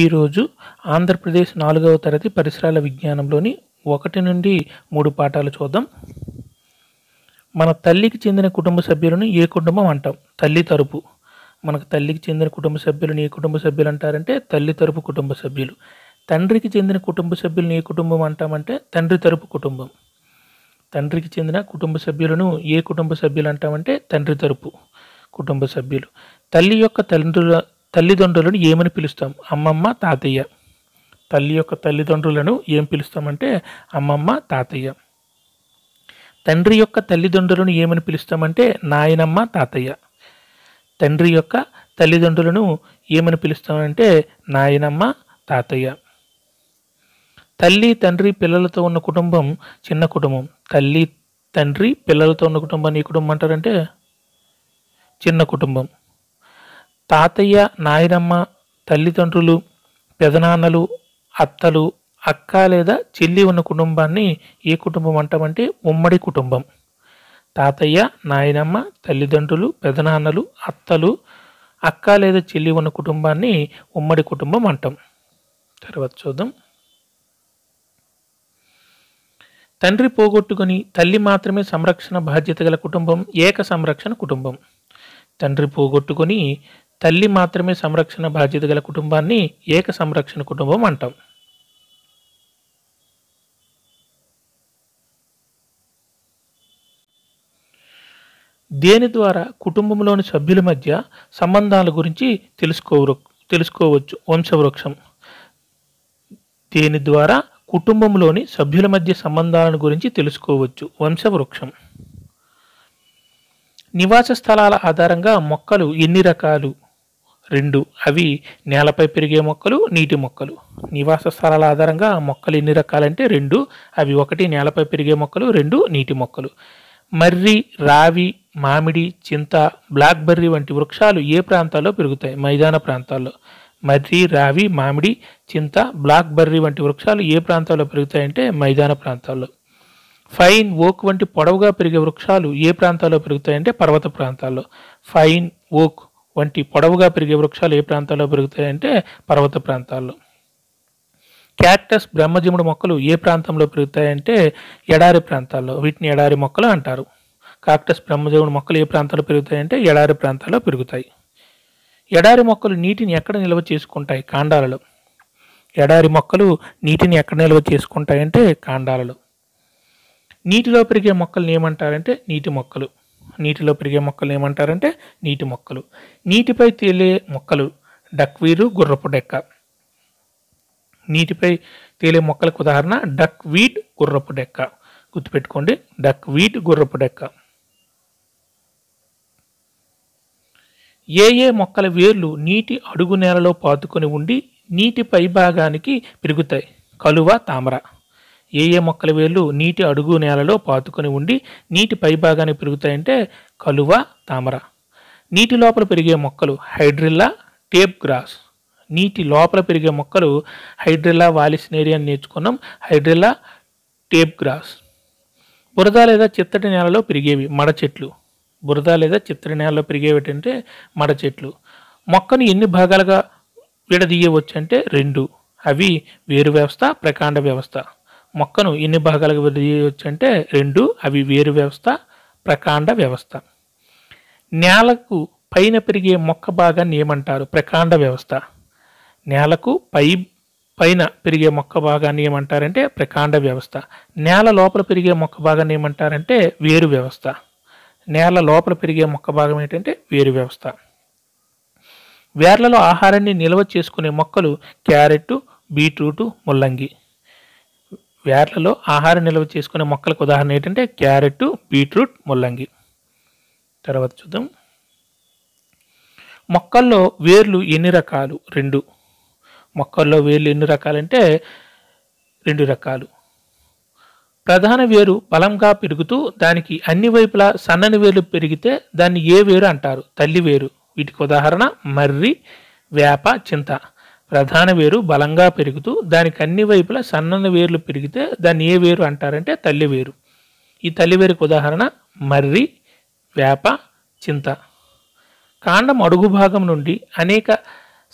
ఈరోజు ఆంధ్రప్రదేశ్ నాలుగవ తరగతి పరిసరాల విజ్ఞానంలోని ఒకటి నుండి మూడు పాఠాలు చూద్దాం మన తల్లికి చెందిన కుటుంబ సభ్యులను ఏ కుటుంబం అంటాం తల్లి తరపు మనకు తల్లికి చెందిన కుటుంబ సభ్యులను ఏ కుటుంబ సభ్యులు అంటారంటే తల్లి తరపు కుటుంబ సభ్యులు తండ్రికి చెందిన కుటుంబ సభ్యులను ఏ కుటుంబం అంటామంటే తండ్రి తరపు కుటుంబం తండ్రికి చెందిన కుటుంబ సభ్యులను ఏ కుటుంబ సభ్యులు అంటామంటే తండ్రి తరపు కుటుంబ సభ్యులు తల్లి యొక్క తండ్రుల తల్లిదండ్రులను ఏమని పిలుస్తాం అమ్మమ్మ తాతయ్య తల్లి యొక్క తల్లిదండ్రులను ఏం పిలుస్తామంటే అమ్మమ్మ తాతయ్య తండ్రి యొక్క తల్లిదండ్రులను ఏమని పిలుస్తామంటే నాయనమ్మ తాతయ్య తండ్రి యొక్క తల్లిదండ్రులను ఏమని పిలుస్తామంటే నాయనమ్మ తాతయ్య తల్లి తండ్రి పిల్లలతో ఉన్న కుటుంబం చిన్న కుటుంబం తల్లి తండ్రి పిల్లలతో ఉన్న కుటుంబాన్ని కుటుంబం అంటారంటే చిన్న కుటుంబం తాతయ్య నాయనమ్మ తల్లిదండ్రులు పెదనాన్నలు అత్తలు అక్క లేదా చెల్లి ఉన్న కుటుంబాన్ని ఏ కుటుంబం అంటామంటే ఉమ్మడి కుటుంబం తాతయ్య నాయనమ్మ తల్లిదండ్రులు పెదనాన్నలు అత్తలు అక్క లేదా చెల్లి ఉన్న కుటుంబాన్ని ఉమ్మడి కుటుంబం అంటాం తర్వాత చూద్దాం తండ్రి పోగొట్టుకుని తల్లి మాత్రమే సంరక్షణ బాధ్యత గల కుటుంబం ఏక సంరక్షణ కుటుంబం తండ్రి పోగొట్టుకుని తల్లి మాత్రమే సంరక్షణ బాధ్యత గల కుటుంబాన్ని ఏక సంరక్షణ కుటుంబం అంటాం దేని ద్వారా కుటుంబంలోని సభ్యుల మధ్య సంబంధాల గురించి తెలుసుకోవ తెలుసుకోవచ్చు వంశవృక్షం దేని ద్వారా కుటుంబంలోని సభ్యుల మధ్య సంబంధాలను గురించి తెలుసుకోవచ్చు వంశవృక్షం నివాస స్థలాల ఆధారంగా మొక్కలు ఎన్ని రకాలు రెండు అవి నేలపై పెరిగే మొక్కలు నీటి మొక్కలు నివాస స్థలాల ఆధారంగా మొక్కలు ఎన్ని రకాలంటే రెండు అవి ఒకటి నేలపై పెరిగే మొక్కలు రెండు నీటి మొక్కలు మర్రి రావి మామిడి చింత బ్లాక్బెర్రీ వంటి వృక్షాలు ఏ ప్రాంతాల్లో పెరుగుతాయి మైదాన ప్రాంతాల్లో మర్రి రావి మామిడి చింత బ్లాక్బెర్రీ వంటి వృక్షాలు ఏ ప్రాంతాల్లో పెరుగుతాయంటే మైదాన ప్రాంతాల్లో ఫైన్ ఓక్ వంటి పొడవుగా పెరిగే వృక్షాలు ఏ ప్రాంతాల్లో పెరుగుతాయంటే పర్వత ప్రాంతాల్లో ఫైన్ ఓక్ వంటి పొడవుగా పెరిగే వృక్షాలు ఏ ప్రాంతాల్లో పెరుగుతాయంటే పర్వత ప్రాంతాల్లో క్యాక్టస్ బ్రహ్మజముడు మొక్కలు ఏ ప్రాంతంలో పెరుగుతాయంటే ఎడారి ప్రాంతాల్లో వీటిని ఎడారి మొక్కలు అంటారు క్యాక్టస్ బ్రహ్మజముడు మొక్కలు ఏ ప్రాంతాల్లో పెరుగుతాయంటే ఎడారి ప్రాంతాల్లో పెరుగుతాయి ఎడారి మొక్కలు నీటిని ఎక్కడ నిల్వ చేసుకుంటాయి కాండాలలో ఎడారి మొక్కలు నీటిని ఎక్కడ నిల్వ చేసుకుంటాయంటే కాండాలలో నీటిలో పెరిగే మొక్కలు ఏమంటారంటే నీటి మొక్కలు నీటిలో పెరిగే మొక్కలు ఏమంటారంటే నీటి మొక్కలు నీటిపై తేలే మొక్కలు డక్వీరు గుర్రపు డెక్క నీటిపై తేలే మొక్కలకు ఉదాహరణ డక్ వీట్ గుర్రపు డెక్క గుర్తుపెట్టుకోండి డక్ వీట్ గుర్రపు డెక్క ఏ ఏ మొక్కల వేర్లు నీటి అడుగు నేలలో పాతుకొని ఉండి నీటి పైభాగానికి పెరుగుతాయి కలువ తామర ఏ ఏ మొక్కల వేర్లు నీటి అడుగు నేలలో పాతుకొని ఉండి నీటి పైభాగాన్ని పెరుగుతాయంటే కలువ తామర నీటి లోపల పెరిగే మొక్కలు హైడ్రిల్లా టేప్ గ్రాస్ నీటి లోపల పెరిగే మొక్కలు హైడ్రిల్లా వాలిసినేరియా నేర్చుకున్నాం హైడ్రిల్లా టేప్ గ్రాస్ బురద లేదా చిత్తడి నేలలో పెరిగేవి మడ చెట్లు బురద లేదా చిత్తడి నేలలో పెరిగేవి ఏంటంటే మడ చెట్లు మొక్కను ఎన్ని భాగాలుగా విడదీయవచ్చు అంటే రెండు అవి వేరు వ్యవస్థ ప్రకాండ వ్యవస్థ మొక్కను ఎన్ని భాగాలుగా విడదీయవచ్చు అంటే రెండు అవి వేరు వ్యవస్థ ప్రకాండ వ్యవస్థ నేలకు పైన పెరిగే మొక్క భాగాన్ని ఏమంటారు ప్రకాండ వ్యవస్థ నేలకు పై పైన పెరిగే మొక్క భాగాన్ని ఏమంటారంటే ప్రకాండ వ్యవస్థ నేల లోపల పెరిగే మొక్క భాగాన్ని ఏమంటారంటే వేరు వ్యవస్థ నేల లోపల పెరిగే మొక్క భాగం ఏంటంటే వేరు వ్యవస్థ వేర్లలో ఆహారాన్ని నిల్వ చేసుకునే మొక్కలు క్యారెట్ బీట్రూటు ముల్లంగి వేర్లలో ఆహారం నిల్వ చేసుకునే మొక్కలకు ఉదాహరణ ఏంటంటే క్యారెట్ బీట్రూట్ ముల్లంగి తర్వాత చూద్దాం మొక్కల్లో వేర్లు ఎన్ని రకాలు రెండు మొక్కల్లో వేర్లు ఎన్ని రకాలంటే రెండు రకాలు ప్రధాన వేరు బలంగా పెరుగుతూ దానికి అన్ని వైపులా సన్నని వేర్లు పెరిగితే దాన్ని ఏ వేరు అంటారు తల్లి వేరు వీటికి ఉదాహరణ మర్రి వేప చింత ప్రధాన వేరు బలంగా పెరుగుతూ దానికి అన్ని వైపులా సన్నని వేర్లు పెరిగితే దాన్ని ఏ వేరు అంటారంటే తల్లి వేరు ఈ తల్లి వేరుకు ఉదాహరణ మర్రి వేప చింత కాండం అడుగు భాగం నుండి అనేక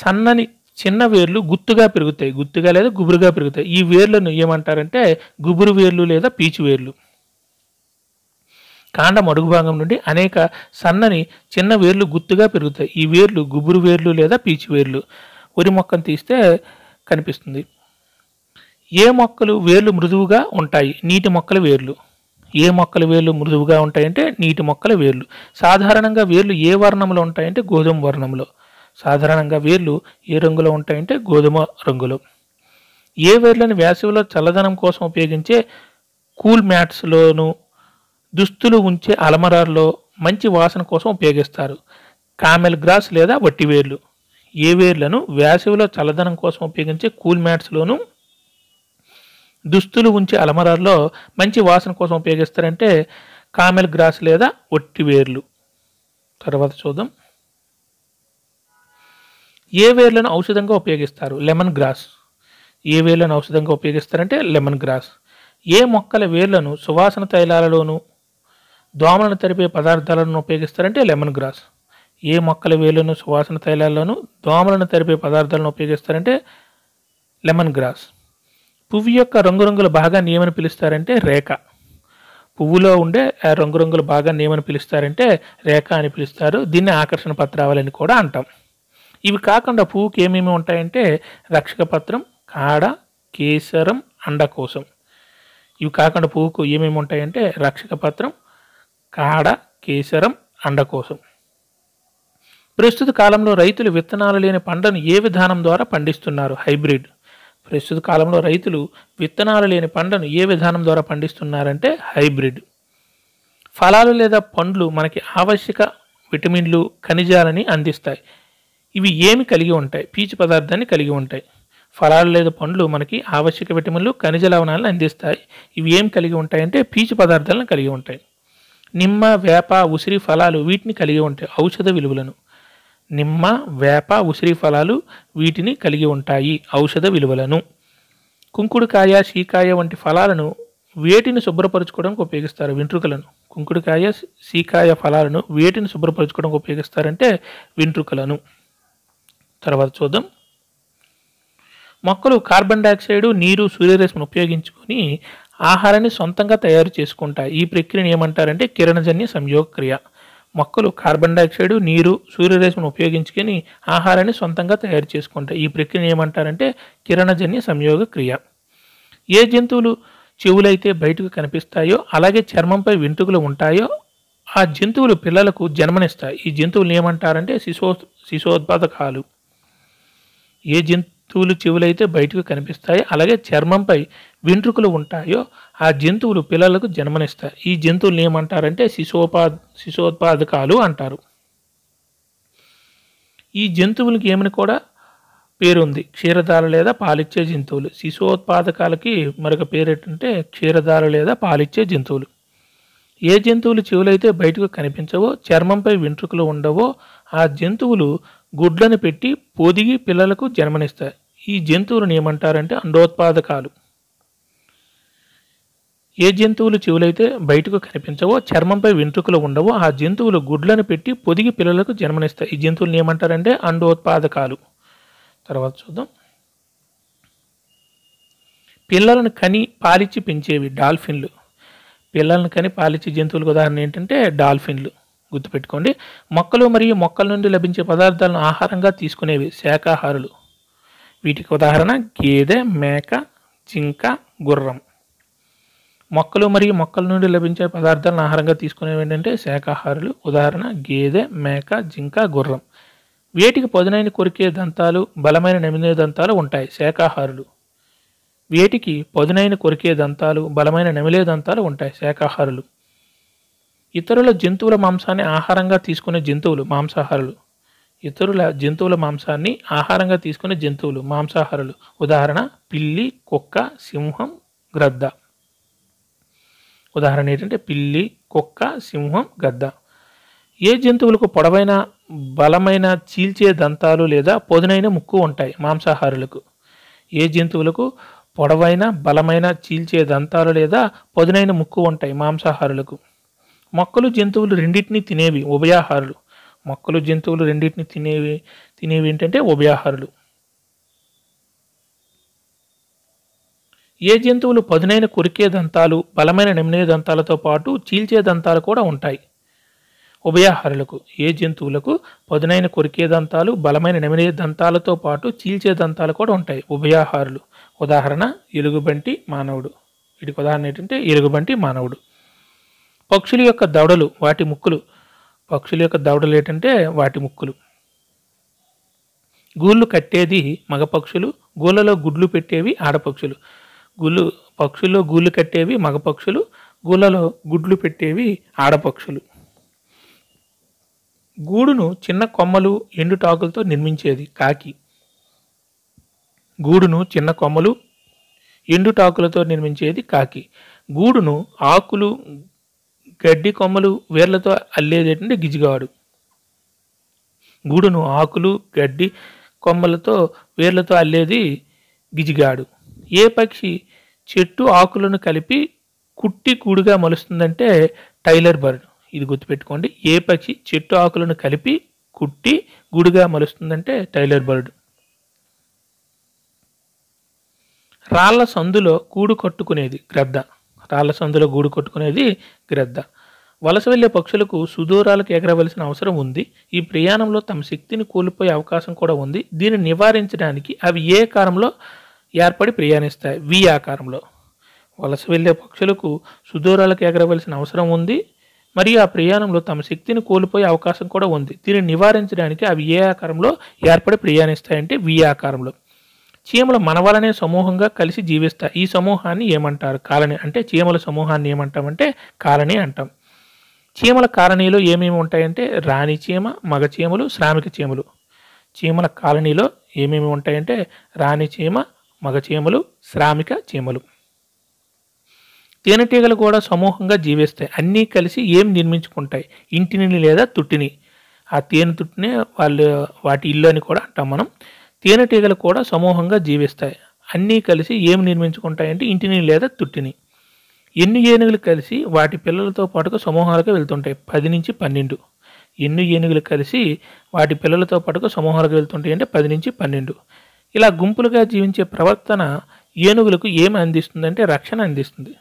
సన్నని చిన్న వేర్లు గుత్తుగా పెరుగుతాయి గుత్తుగా లేదా గుబురుగా పెరుగుతాయి ఈ వేర్లను ఏమంటారంటే గుబురు వేర్లు లేదా పీచు వేర్లు కాండం అడుగు భాగం నుండి అనేక సన్నని చిన్న వేర్లు గుత్తుగా పెరుగుతాయి ఈ వేర్లు గుబురు వేర్లు లేదా పీచు వేర్లు వరి మొక్కను తీస్తే కనిపిస్తుంది ఏ మొక్కలు వేర్లు మృదువుగా ఉంటాయి నీటి మొక్కల వేర్లు ఏ మొక్కల వేర్లు మృదువుగా ఉంటాయంటే నీటి మొక్కల వేర్లు సాధారణంగా వేర్లు ఏ వర్ణంలో ఉంటాయంటే గోధుమ వర్ణంలో సాధారణంగా వేర్లు ఏ రంగులో ఉంటాయంటే గోధుమ రంగులో ఏ వేర్లను వేసవిలో చల్లదనం కోసం ఉపయోగించే కూల్ మ్యాట్స్లోను దుస్తులు ఉంచే అలమరాల్లో మంచి వాసన కోసం ఉపయోగిస్తారు కామెల్ గ్రాస్ లేదా వట్టివేర్లు ఏవేర్లను వేసవిలో చల్లదనం కోసం ఉపయోగించే కూల్ మ్యాట్స్లోను దుస్తులు ఉంచే అలమరాల్లో మంచి వాసన కోసం ఉపయోగిస్తారంటే కామెల్ గ్రాస్ లేదా ఒట్టివేర్లు తర్వాత చూద్దాం ఏ వేర్లను ఔషధంగా ఉపయోగిస్తారు లెమన్ గ్రాస్ ఏ వేర్లను ఔషధంగా ఉపయోగిస్తారంటే లెమన్ గ్రాస్ ఏ మొక్కల వేర్లను సువాసన తైలాలలోనూ దోమలను తరిపే పదార్థాలను ఉపయోగిస్తారంటే లెమన్ గ్రాస్ ఏ మొక్కల వేలును సువాసన తైలాల్లోనూ దోమలను తరిపే పదార్థాలను ఉపయోగిస్తారంటే లెమన్ గ్రాస్ పువ్వు యొక్క రంగురంగులు బాగా నియమని పిలుస్తారంటే రేఖ పువ్వులో ఉండే ఆ రంగురంగులు బాగా నియమని పిలుస్తారంటే రేఖ అని పిలుస్తారు దీన్ని ఆకర్షణ పత్రాలని కూడా అంటాం ఇవి కాకుండా పువ్వుకి ఏమేమి ఉంటాయంటే రక్షక పత్రం కాడ కేసరం అండకోశం ఇవి కాకుండా పువ్వుకు ఏమేమి ఉంటాయంటే రక్షక పత్రం కాడ కేసరం అండకోసం ప్రస్తుత కాలంలో రైతులు విత్తనాలు లేని పంటను ఏ విధానం ద్వారా పండిస్తున్నారు హైబ్రిడ్ ప్రస్తుత కాలంలో రైతులు విత్తనాలు లేని పంటను ఏ విధానం ద్వారా పండిస్తున్నారంటే హైబ్రిడ్ ఫలాలు లేదా పండ్లు మనకి ఆవశ్యక విటమిన్లు ఖనిజాలని అందిస్తాయి ఇవి ఏమి కలిగి ఉంటాయి పీచు పదార్థాన్ని కలిగి ఉంటాయి ఫలాలు లేదా పండ్లు మనకి ఆవశ్యక విటమిన్లు ఖనిజ లవణాలను అందిస్తాయి ఇవి ఏమి కలిగి ఉంటాయంటే పీచు పదార్థాలను కలిగి ఉంటాయి నిమ్మ వేప ఉసిరి ఫలాలు వీటిని కలిగి ఉంటాయి ఔషధ విలువలను నిమ్మ వేప ఉసిరి ఫలాలు వీటిని కలిగి ఉంటాయి ఔషధ విలువలను కుంకుడుకాయ సీకాయ వంటి ఫలాలను వేటిని శుభ్రపరచుకోవడానికి ఉపయోగిస్తారు వెంట్రుకలను కుంకుడుకాయ సీకాయ ఫలాలను వేటిని శుభ్రపరచుకోవడానికి ఉపయోగిస్తారంటే వెంట్రుకలను తర్వాత చూద్దాం మొక్కలు కార్బన్ డైఆక్సైడ్ నీరు సూర్యరశ్మిని ఉపయోగించుకొని ఆహారాన్ని సొంతంగా తయారు చేసుకుంటాయి ఈ ప్రక్రియను ఏమంటారంటే కిరణజన్య సంయోగక్రియ క్రియ మొక్కలు కార్బన్ డైఆక్సైడ్ నీరు సూర్యరశ్మిని ఉపయోగించుకొని ఆహారాన్ని సొంతంగా తయారు చేసుకుంటాయి ఈ ప్రక్రియను ఏమంటారంటే కిరణజన్య సంయోగ క్రియ ఏ జంతువులు చెవులైతే బయటకు కనిపిస్తాయో అలాగే చర్మంపై వెంట్రుకలు ఉంటాయో ఆ జంతువులు పిల్లలకు జన్మనిస్తాయి ఈ జంతువులు ఏమంటారంటే శిశో శిశోత్పాదకాలు ఏ జంతువులు చెవులైతే బయటకు కనిపిస్తాయి అలాగే చర్మంపై వెంట్రుకలు ఉంటాయో ఆ జంతువులు పిల్లలకు జన్మనిస్తాయి ఈ జంతువులు ఏమంటారంటే శిశోపా శిశోత్పాదకాలు అంటారు ఈ జంతువులకి ఏమని కూడా పేరుంది క్షీరదాలు లేదా పాలిచ్చే జంతువులు శిశోత్పాదకాలకి మరొక పేరు ఏంటంటే క్షీరదాలు లేదా పాలిచ్చే జంతువులు ఏ జంతువులు చెవులైతే బయటకు కనిపించవో చర్మంపై వెంట్రుకలు ఉండవో ఆ జంతువులు గుడ్లను పెట్టి పొదిగి పిల్లలకు జన్మనిస్తాయి ఈ జంతువులను ఏమంటారంటే అండోత్పాదకాలు ఏ జంతువులు చెవులైతే బయటకు కనిపించవో చర్మంపై వెంట్రుకలు ఉండవో ఆ జంతువులు గుడ్లను పెట్టి పొదిగి పిల్లలకు జన్మనిస్తాయి ఈ జంతువులను ఏమంటారంటే అండోత్పాదకాలు తర్వాత చూద్దాం పిల్లలను కని పాలిచ్చి పెంచేవి డాల్ఫిన్లు పిల్లలను కని పాలిచ్చే జంతువులకు ఉదాహరణ ఏంటంటే డాల్ఫిన్లు గుర్తుపెట్టుకోండి మొక్కలు మరియు మొక్కల నుండి లభించే పదార్థాలను ఆహారంగా తీసుకునేవి శాఖాహారులు వీటికి ఉదాహరణ గేదె మేక జింక గుర్రం మొక్కలు మరియు మొక్కల నుండి లభించే పదార్థాలను ఆహారంగా తీసుకునేవి ఏంటంటే శాకాహారులు ఉదాహరణ గేదె మేక జింక గుర్రం వేటికి పదునైన కొరికే దంతాలు బలమైన నమిలే దంతాలు ఉంటాయి శాకాహారులు వేటికి పదునైన కొరికే దంతాలు బలమైన నమిలే దంతాలు ఉంటాయి శాకాహారులు ఇతరుల జంతువుల మాంసాన్ని ఆహారంగా తీసుకునే జంతువులు మాంసాహారులు ఇతరుల జంతువుల మాంసాన్ని ఆహారంగా తీసుకునే జంతువులు మాంసాహారులు ఉదాహరణ పిల్లి కుక్క సింహం గ్రద్ద ఉదాహరణ ఏంటంటే పిల్లి కుక్క సింహం గద్ద ఏ జంతువులకు పొడవైన బలమైన చీల్చే దంతాలు లేదా పొదునైన ముక్కు ఉంటాయి మాంసాహారులకు ఏ జంతువులకు పొడవైన బలమైన చీల్చే దంతాలు లేదా పొదునైన ముక్కు ఉంటాయి మాంసాహారులకు మొక్కలు జంతువులు రెండింటిని తినేవి ఉభయాహారులు మొక్కలు జంతువులు రెండింటిని తినేవి తినేవి ఏంటంటే ఉభయాహారులు ఏ జంతువులు పదునైన కొరికే దంతాలు బలమైన నిమ్నే దంతాలతో పాటు చీల్చే దంతాలు కూడా ఉంటాయి ఉభయాహారులకు ఏ జంతువులకు పదునైన కొరికే దంతాలు బలమైన నిమిడే దంతాలతో పాటు చీల్చే దంతాలు కూడా ఉంటాయి ఉభయాహారులు ఉదాహరణ ఎలుగుబంటి మానవుడు వీటికి ఉదాహరణ ఏంటంటే ఎలుగుబంటి మానవుడు పక్షుల యొక్క దవడలు వాటి ముక్కులు పక్షుల యొక్క దవడలు ఏంటంటే వాటి ముక్కులు గూళ్ళు కట్టేది మగపక్షులు గూళ్ళలో గుడ్లు పెట్టేవి ఆడపక్షులు గులు పక్షుల్లో గూళ్ళు కట్టేవి మగ పక్షులు గూళ్ళలో గుడ్లు పెట్టేవి ఆడపక్షులు గూడును చిన్న కొమ్మలు ఎండు టాకులతో నిర్మించేది కాకి గూడును చిన్న కొమ్మలు ఎండు టాకులతో నిర్మించేది కాకి గూడును ఆకులు గడ్డి కొమ్మలు వేర్లతో అల్లేటటువంటి గిజిగాడు గూడును ఆకులు గడ్డి కొమ్మలతో వేర్లతో అల్లేది గిజిగాడు ఏ పక్షి చెట్టు ఆకులను కలిపి కుట్టి కూడుగా మలుస్తుందంటే టైలర్ బర్డ్ ఇది గుర్తుపెట్టుకోండి ఏ పక్షి చెట్టు ఆకులను కలిపి కుట్టి గుడిగా మలుస్తుందంటే టైలర్ బర్డ్ రాళ్ల సందులో గూడు కట్టుకునేది గ్రద్ద రాళ్ల సందులో గూడు కట్టుకునేది గ్రద్ద వలస వెళ్లే పక్షులకు సుదూరాలకు ఎగరవలసిన అవసరం ఉంది ఈ ప్రయాణంలో తమ శక్తిని కోల్పోయే అవకాశం కూడా ఉంది దీన్ని నివారించడానికి అవి ఏ కాలంలో ఏర్పడి ప్రయాణిస్తాయి వి ఆకారంలో వలస వెళ్లే పక్షులకు సుదూరాలకు ఎగరవలసిన అవసరం ఉంది మరియు ఆ ప్రయాణంలో తమ శక్తిని కోల్పోయే అవకాశం కూడా ఉంది దీనిని నివారించడానికి అవి ఏ ఆకారంలో ఏర్పడి ప్రయాణిస్తాయంటే వి ఆకారంలో చీమలు మనవలనే సమూహంగా కలిసి జీవిస్తాయి ఈ సమూహాన్ని ఏమంటారు కాలనీ అంటే చీమల సమూహాన్ని ఏమంటామంటే కాలనీ అంటాం చీమల కాలనీలో ఏమేమి ఉంటాయంటే రాణి చీమ మగ చీమలు శ్రామిక చీమలు చీమల కాలనీలో ఏమేమి ఉంటాయంటే రాణి చీమ మగ చీమలు శ్రామిక చీమలు తేనెటీగలు కూడా సమూహంగా జీవిస్తాయి అన్నీ కలిసి ఏం నిర్మించుకుంటాయి ఇంటిని లేదా తుట్టిని ఆ తేనె తుట్టిని వాళ్ళు వాటి ఇల్లు అని కూడా అంటాం మనం తేనెటీగలు కూడా సమూహంగా జీవిస్తాయి అన్నీ కలిసి ఏం నిర్మించుకుంటాయంటే ఇంటిని లేదా తుట్టిని ఎన్ని ఏనుగులు కలిసి వాటి పిల్లలతో పాటుగా సమూహాలుగా వెళ్తుంటాయి పది నుంచి పన్నెండు ఎన్ని ఏనుగులు కలిసి వాటి పిల్లలతో పాటుగా సమూహాలకు వెళ్తుంటాయి అంటే పది నుంచి పన్నెండు ఇలా గుంపులుగా జీవించే ప్రవర్తన ఏనుగులకు ఏమి అందిస్తుందంటే రక్షణ అందిస్తుంది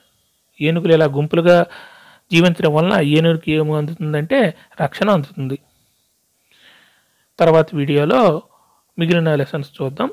ఏనుగులు ఇలా గుంపులుగా జీవించడం వలన ఏనుగుకి ఏమి అందుతుందంటే రక్షణ అందుతుంది తర్వాత వీడియోలో మిగిలిన లెసన్స్ చూద్దాం